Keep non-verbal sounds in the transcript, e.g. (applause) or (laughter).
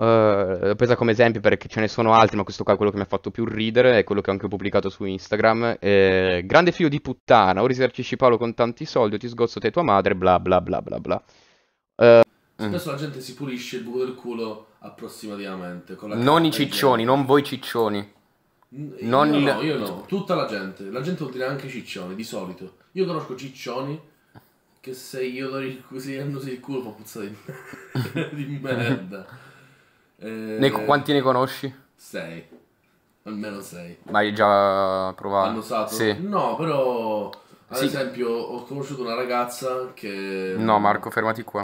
Uh, eh, l'ho presa come esempio perché ce ne sono altri, ma questo qua è quello che mi ha fatto più ridere, è quello che ho anche pubblicato su Instagram. Eh, grande figlio di puttana, ora esercici Paolo con tanti soldi, o ti sgozzo te tua madre, bla bla bla bla bla. Uh, Adesso la gente si pulisce il buco del culo approssimativamente. non i ciccioni, non voi ciccioni. N- non io il... no, io no, tutta la gente. La gente vuol dire anche ciccioni, di solito. Io conosco ciccioni che se io do il, se il culo fa puzza (laughs) di, di merda. Eh, ne, quanti ne conosci? Sei. Almeno sei. Ma hai già provato? Hanno usato? Sì. No, però... Ad sì. esempio, ho conosciuto una ragazza che... No, Marco, fermati qua.